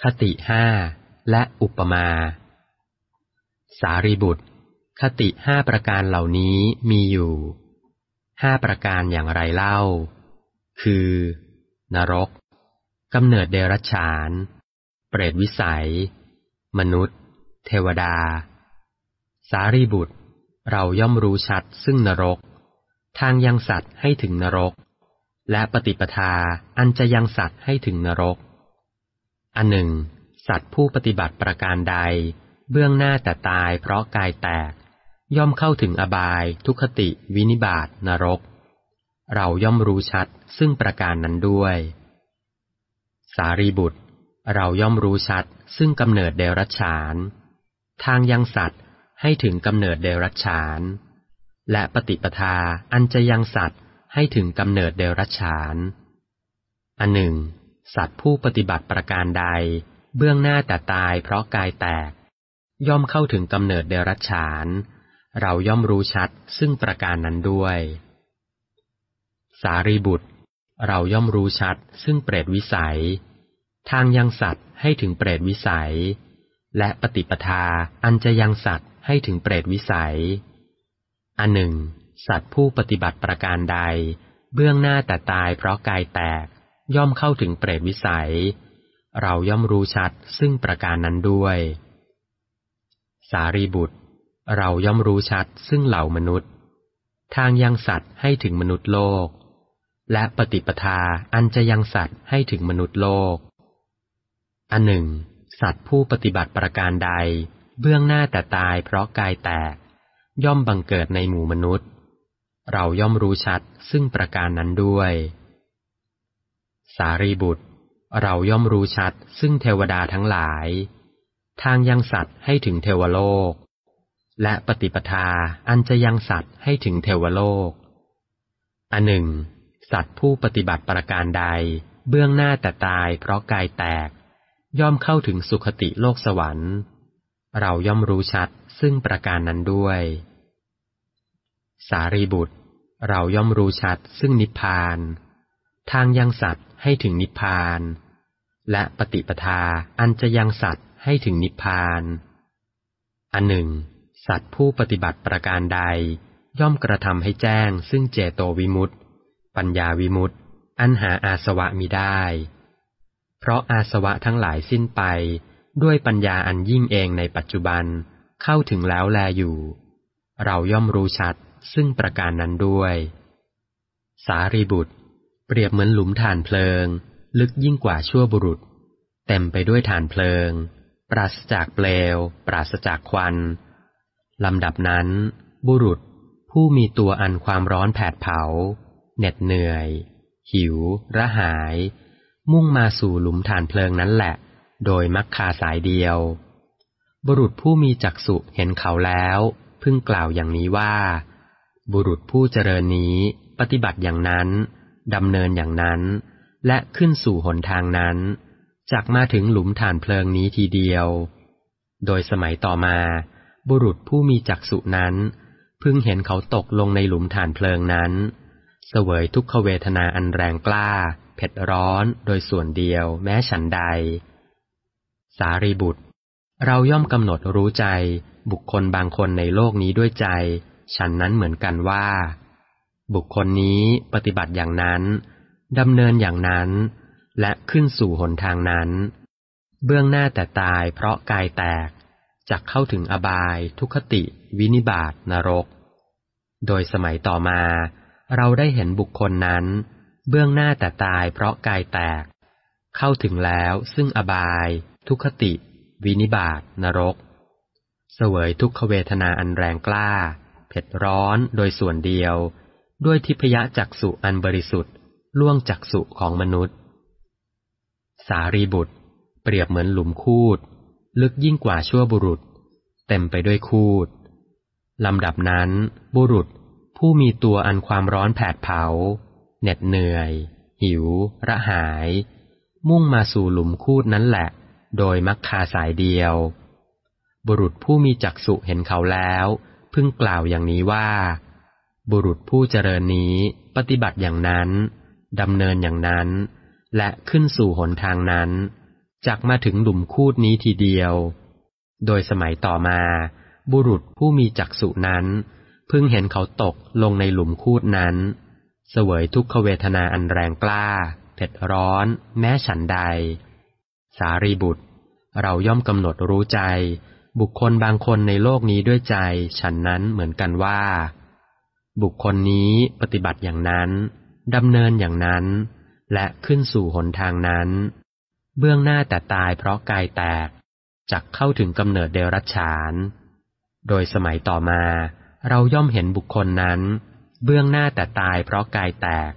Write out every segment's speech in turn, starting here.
คติห้าและอุปมา สารีบุตร คติห้าประการเหล่านี้มีอยู่ห้าประการอย่างไรเล่า คือ นรกกำเนิดเดรัจฉาน เปรตวิสัย มนุษย์ เทวดา สารีบุตร เราย่อมรู้ชัดซึ่งนรก ทางยังสัตว์ให้ถึงนรก และปฏิปทาอันจะยังสัตว์ให้ถึงนรกอันหนึ่งสัตว์ผู้ปฏิบัติประการใดเบื้องหน้าแต่ตายเพราะกายแตก ย่อมเข้าถึงอบายทุคติวินิบาตนรก เราย่อมรู้ชัดซึ่งประการนั้นด้วย สารีบุตร เราย่อมรู้ชัดซึ่งกำเนิดเดรัจฉาน ทางยังสัตว์ให้ถึงกำเนิดเดรัจฉาน และปฏิปทาอันจะยังสัตว์ให้ถึงกำเนิดเดรัจฉานอันหนึ่งสัตว์ผู้ปฏิบัติประการใด เบื้องหน้าแต่ตายเพราะกายแตก ย่อมเข้าถึงกำเนิดเดรัจฉาน เราย่อมรู้ชัดซึ่งประการนั้นด้วย สารีบุตร เราย่อมรู้ชัดซึ่งเปรตวิสัย ทางยังสัตว์ให้ถึงเปรตวิสัย และปฏิปทาอันจะยังสัตว์ให้ถึงเปรตวิสัย อันหนึ่ง สัตว์ผู้ปฏิบัติประการใด เบื้องหน้าแต่ตายเพราะกายแตกย่อมเข้าถึงเปรตวิสัย เราย่อมรู้ชัดซึ่งประการนั้นด้วย สารีบุตร เราย่อมรู้ชัดซึ่งเหล่ามนุษย์ ทางยังสัตว์ให้ถึงมนุษย์โลก และปฏิปทาอันจะยังสัตว์ให้ถึงมนุษย์โลก อันหนึ่ง สัตว์ผู้ปฏิบัติประการใด เบื้องหน้าแต่ตายเพราะกายแตก ย่อมบังเกิดในหมู่มนุษย์ เราย่อมรู้ชัดซึ่งประการนั้นด้วยสารีบุตร เราย่อมรู้ชัดซึ่งเทวดาทั้งหลาย ทางยังสัตว์ให้ถึงเทวโลก และปฏิปทาอันจะยังสัตว์ให้ถึงเทวโลก อันหนึ่ง สัตว์ผู้ปฏิบัติประการใดเบื้องหน้าแต่ตายเพราะกายแตก ย่อมเข้าถึงสุขติโลกสวรรค์ เราย่อมรู้ชัดซึ่งประการนั้นด้วย สารีบุตร เราย่อมรู้ชัดซึ่งนิพพานทางยังสัตว์ให้ถึงนิพพาน และปฏิปทา อันจะยังสัตว์ ให้ถึงนิพพาน อันหนึ่ง สัตว์ผู้ปฏิบัติประการใดย่อมกระทำให้แจ้งซึ่งเจโตวิมุตติ ปัญญาวิมุตติ อันหาอาสวะมิได้ เพราะอาสวะทั้งหลายสิ้นไปด้วยปัญญาอันยิ่งเองในปัจจุบันเข้าถึงแล้วแลอยู่ เราย่อมรู้ชัดซึ่งประการนั้นด้วย สารีบุตรเปรียบเหมือนหลุมฐานเพลิง ลึกยิ่งกว่าชั่วบุรุษ เต็มไปด้วยฐานเพลิง ปราศจากเปลว ปราศจากควันลำดับนั้น บุรุษ ผู้มีตัวอันความร้อนแผดเผาเหน็ดเหนื่อย หิว ระหาย มุ่งมาสู่หลุมฐานเพลิงนั้นแหละ โดยมักคาสายเดียว บุรุษผู้มีจักษุเห็นเขาแล้ว พึ่งกล่าวอย่างนี้ว่า บุรุษผู้เจริญนี้ปฏิบัติอย่างนั้นดำเนินอย่างนั้น และขึ้นสู่หนทางนั้นจักมาถึงหลุมฐานเพลิงนี้ทีเดียว โดยสมัยต่อมา บุรุษผู้มีจักษุนั้นเพิ่งเห็นเขาตกลงในหลุมฐานเพลิงนั้นเสวยทุกขเวทนาอันแรงกล้าเผ็ดร้อนโดยส่วนเดียวแม้ฉันใด สารีบุตร เราย่อมกำหนดรู้ใจ บุคคลบางคนในโลกนี้ด้วยใจ ฉันนั้นเหมือนกันว่าบุคคลนี้ปฏิบัติอย่างนั้น ดำเนินอย่างนั้น และขึ้นสู่หนทางนั้น เบื้องหน้าแต่ตายเพราะกายแตกจักเข้าถึงอบายทุคติวินิบาตนรก โดยสมัยต่อมา เราได้เห็นบุคคลนั้น เบื้องหน้าแต่ตายเพราะกายแตก เข้าถึงแล้วซึ่งอบาย ทุคติวินิบาตนรกเสวยทุกขเวทนาอันแรงกล้าเผ็ดร้อนโดยส่วนเดียวด้วยทิพยจักสุอันบริสุทธิ์ ล่วงจักสุของมนุษย์ สารีบุตร เปรียบเหมือนหลุมคูดลึกยิ่งกว่าชั่วบุรุษ เต็มไปด้วยคูดลำดับนั้น บุรุษผู้มีตัวอันความร้อนแผดเผาเหน็ดเหนื่อย หิว ระหาย มุ่งมาสู่หลุมคูดนั้นแหละ โดยมักคาสายเดียว บุรุษผู้มีจักษุเห็นเขาแล้ว พึ่งกล่าวอย่างนี้ว่าบุรุษผู้เจริญนี้ปฏิบัติอย่างนั้น ดำเนินอย่างนั้น และขึ้นสู่หนทางนั้นจักมาถึงหลุมคูดนี้ทีเดียว โดยสมัยต่อมา บุรุษผู้มีจักษุนั้น พึ่งเห็นเขาตกลงในหลุมคูดนั้น เสวยทุกขเวทนาอันแรงกล้า เผ็ดร้อนแม้ฉันใด สารีบุตร เราย่อมกำหนดรู้ใจ บุคคลบางคนในโลกนี้ด้วยใจฉันนั้นเหมือนกันว่าบุคคลนี้ปฏิบัติอย่างนั้น ดำเนินอย่างนั้น และขึ้นสู่หนทางนั้น เบื้องหน้าแต่ตายเพราะกายแตกจักเข้าถึงกำเนิดเดรัจฉาน โดยสมัยต่อมา เราย่อมเห็นบุคคลนั้น เบื้องหน้าแต่ตายเพราะกายแตก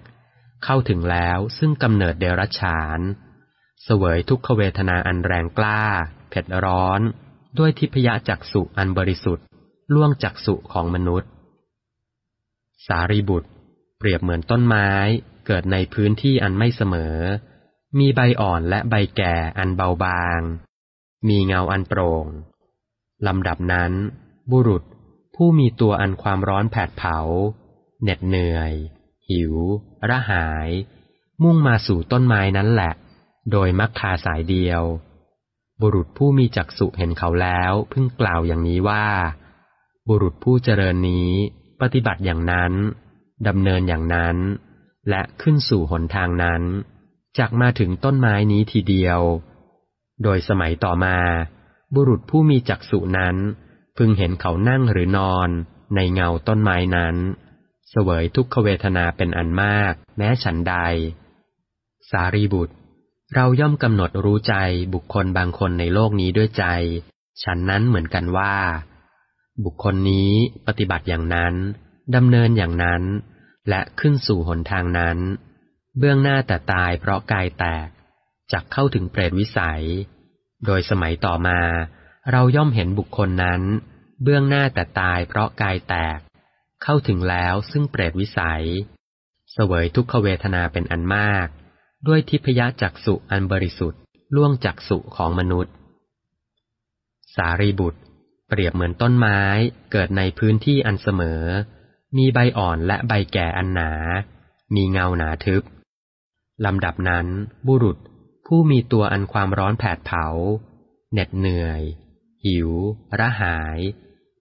เข้าถึงแล้วซึ่งกำเนิดเดรัจฉานเสวยทุกขเวทนาอันแรงกล้า เผ็ดร้อน ด้วยทิพยจักสุอันบริสุทธิ์ ล่วงจักสุของมนุษย์สารีบุตรเปรียบเหมือนต้นไม้ เกิดในพื้นที่อันไม่เสมอ มีใบอ่อนและใบแก่อันเบาบาง มีเงาอันโปร่งลำดับนั้น บุรุษผู้มีตัวอันความร้อนแผดเผาเหน็ดเหนื่อย หิว ระหาย มุ่งมาสู่ต้นไม้นั้นแหละ โดยมักคาสายเดียว บุรุษผู้มีจักษุเห็นเขาแล้วพึ่งกล่าวอย่างนี้ว่า บุรุษผู้เจริญนี้ปฏิบัติอย่างนั้น ดำเนินอย่างนั้น และขึ้นสู่หนทางนั้น จากมาถึงต้นไม้นี้ทีเดียว โดยสมัยต่อมา บุรุษผู้มีจักษุนั้น พึงเห็นเขานั่งหรือนอนในเงาต้นไม้นั้นเสวยทุกขเวทนาเป็นอันมากแม้ฉันใด สารีบุตร เราย่อมกำหนดรู้ใจบุคคลบางคนในโลกนี้ด้วยใจ ฉันนั้นเหมือนกันว่าบุคคลนี้ปฏิบัติอย่างนั้น ดำเนินอย่างนั้น และขึ้นสู่หนทางนั้น เบื้องหน้าแต่ตายเพราะกายแตกจักเข้าถึงเปรตวิสัย โดยสมัยต่อมาเราย่อมเห็นบุคคลนั้น เบื้องหน้าแต่ตายเพราะกายแตก เข้าถึงแล้วซึ่งเปรตวิสัยเสวยทุกขเวทนาเป็นอันมาก ด้วยทิพยจักสุอันบริสุทธิ์ล่วงจักสุของมนุษย์ สารีบุตรเปรียบเหมือนต้นไม้เกิดในพื้นที่อันเสมอ มีใบอ่อนและใบแก่อันหนา มีเงาหนาทึบ ลำดับนั้น บุรุษผู้มีตัวอันความร้อนแผดเผา เหน็ดเหนื่อย หิว ระหาย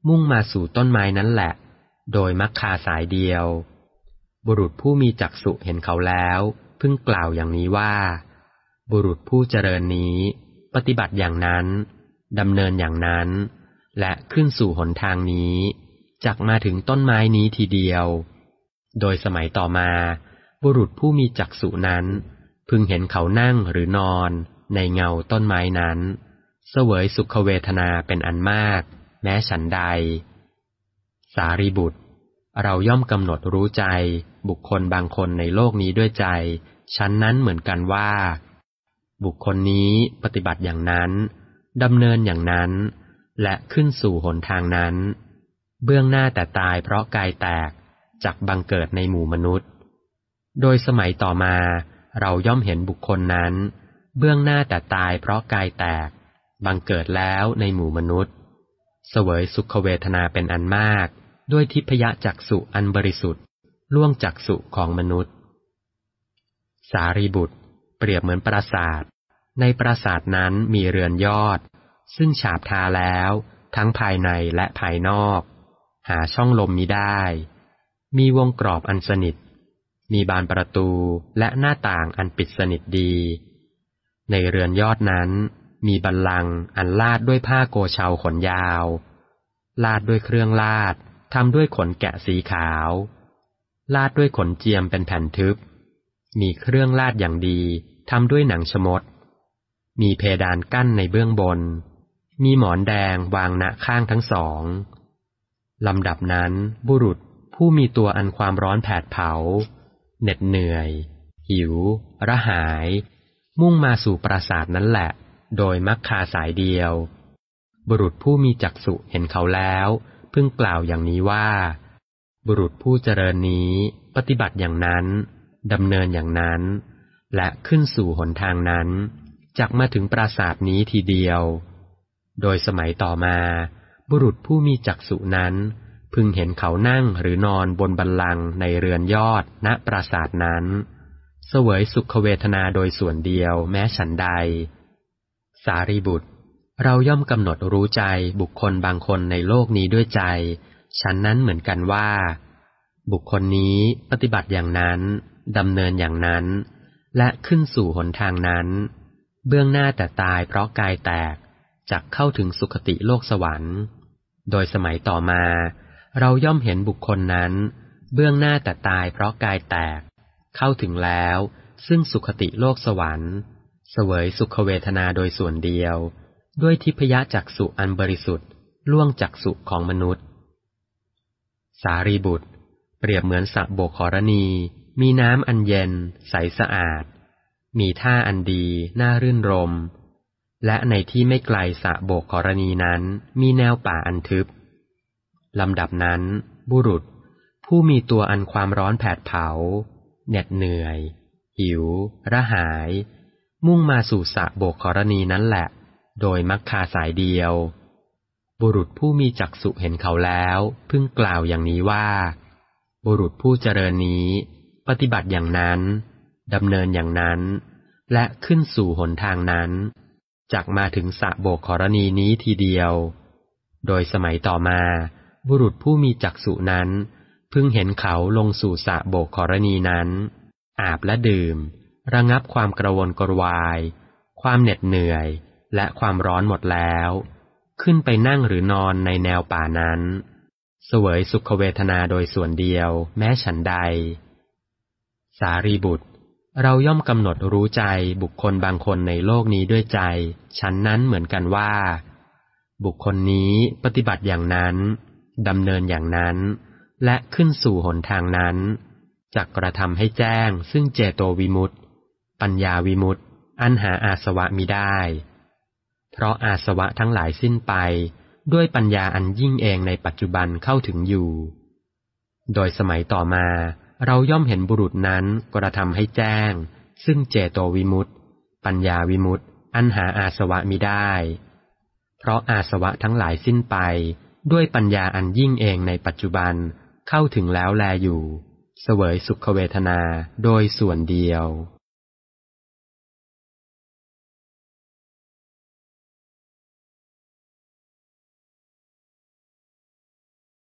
มุ่งมาสู่ต้นไม้นั้นแหละ โดยมักคาสายเดียว บุรุษผู้มีจักษุเห็นเขาแล้ว พึงกล่าวอย่างนี้ว่า บุรุษผู้เจริญนี้ ปฏิบัติอย่างนั้นดำเนินอย่างนั้นและขึ้นสู่หนทางนี้ จักมาถึงต้นไม้นี้ทีเดียว โดยสมัยต่อมา บุรุษผู้มีจักษุนั้น พึงเห็นเขานั่งหรือนอน ในเงาต้นไม้นั้น เสวยสุขเวทนาเป็นอันมาก แม้ฉันใด สารีบุตร เราย่อมกำหนดรู้ใจ บุคคลบางคนในโลกนี้ด้วยใจ ชั้นนั้นเหมือนกันว่า บุคคลนี้ปฏิบัติอย่างนั้นดำเนินอย่างนั้นและขึ้นสู่หนทางนั้น เบื้องหน้าแต่ตายเพราะกายแตกจากบังเกิดในหมู่มนุษย์ โดยสมัยต่อมาเราย่อมเห็นบุคคลนั้น เบื้องหน้าแต่ตายเพราะกายแตก บังเกิดแล้วในหมู่มนุษย์ เสวยสุขเวทนาเป็นอันมากด้วยทิพยจักสุอันบริสุทธิ์ ล่วงจักสุของมนุษย์ สารีบุตร เปรียบเหมือนปราสาทในปราสาทนั้นมีเรือนยอดซึ่งฉาบทาแล้วทั้งภายในและภายนอก หาช่องลมมิได้ มีวงกรอบอันสนิท มีบานประตูและหน้าต่างอันปิดสนิทดี ในเรือนยอดนั้น มีบันลังอันลาดด้วยผ้าโกเชาขนยาว ลาดด้วยเครื่องลาดทำด้วยขนแกะสีขาว ลาดด้วยขนเจียมเป็นแผ่นทึบ มีเครื่องลาดอย่างดีทำด้วยหนังชมด มีเพดานกั้นในเบื้องบนมีหมอนแดงวางณข้างทั้งสองลำดับนั้นบุรุษผู้มีตัวอันความร้อนแผดเผาเหน็ดเหนื่อย หิว ระหาย มุ่งมาสู่ปราสาทนั้นแหละ โดยมักคาสายเดียว บุรุษผู้มีจักษุเห็นเขาแล้ว พึงกล่าวอย่างนี้ว่า บุรุษผู้เจริญนี้ปฏิบัติอย่างนั้นดำเนินอย่างนั้น และขึ้นสู่หนทางนั้น จักมาถึงปราสาทนี้ทีเดียวโดยสมัยต่อมา บุรุษผู้มีจักษุนั้น พึงเห็นเขานั่งหรือนอนบนบันลังในเรือนยอดณปราสาทนั้น เสวยสุขเวทนาโดยส่วนเดียวแม้ฉันใด สารีบุตร เราย่อมกำหนดรู้ใจบุคคลบางคนในโลกนี้ด้วยใจ ฉันนั้นเหมือนกันว่า บุคคลนี้ปฏิบัติอย่างนั้น ดำเนินอย่างนั้น และขึ้นสู่หนทางนั้น เบื้องหน้าแต่ตายเพราะกายแตกจักเข้าถึงสุคติโลกสวรรค์ โดยสมัยต่อมา เราย่อมเห็นบุคคลนั้น เบื้องหน้าแต่ตายเพราะกายแตก เข้าถึงแล้วซึ่งสุคติโลกสวรรค์เสวยสุขเวทนาโดยส่วนเดียว ด้วยทิพยจักสุอันบริสุทธิ์ ล่วงจักสุของมนุษย์ สารีบุตร เปรียบเหมือนสระโบกขรณี มีน้ำอันเย็น ใสสะอาด มีท่าอันดี น่ารื่นรมและในที่ไม่ไกลสะโบกกรณีนั้น มีแนวป่าอันทึบ ลำดับนั้น บุรุษ ผู้มีตัวอันความร้อนแผดเผา เหน็ดเหนื่อย หิว ระหาย มุ่งมาสู่สะโบกกรณีนั้นแหละ โดยมักคาสายเดียว บุรุษผู้มีจักษุเห็นเขาแล้ว พึ่งกล่าวอย่างนี้ว่า บุรุษผู้เจริญนี้ ปฏิบัติอย่างนั้น ดำเนินอย่างนั้น และขึ้นสู่หนทางนั้นจักมาถึงสะโบกขรณีนี้ทีเดียว โดยสมัยต่อมา บุรุษผู้มีจักษุนั้น พึงเห็นเขาลงสู่สะโบกขรณีนั้น อาบและดื่ม ระงับความกระวนกระวาย ความเหน็ดเหนื่อยและความร้อนหมดแล้ว ขึ้นไปนั่งหรือนอนในแนวป่านั้นเสวยสุขเวทนาโดยส่วนเดียวแม้ฉันใด สารีบุตรเราย่อมกำหนดรู้ใจบุคคลบางคนในโลกนี้ด้วยใจชั้นนั้นเหมือนกันว่า บุคคลนี้ปฏิบัติอย่างนั้นดำเนินอย่างนั้น และขึ้นสู่หนทางนั้น จักกระทำให้แจ้งซึ่งเจโตวิมุตติปัญญาวิมุตติอันหาอาสวะมิได้ เพราะอาสวะทั้งหลายสิ้นไปด้วยปัญญาอันยิ่งเองในปัจจุบันเข้าถึงอยู่ โดยสมัยต่อมาเราย่อมเห็นบุรุษนั้นกระทำให้แจ้ง ซึ่งเจโตวิมุตต์ปัญญาวิมุตต์อันหาอาสวะมิได้ เพราะอาสวะทั้งหลายสิ้นไปด้วยปัญญาอันยิ่งเองในปัจจุบันเข้าถึงแล้วแลอยู่ เสวยสุขเวทนาโดยส่วนเดียว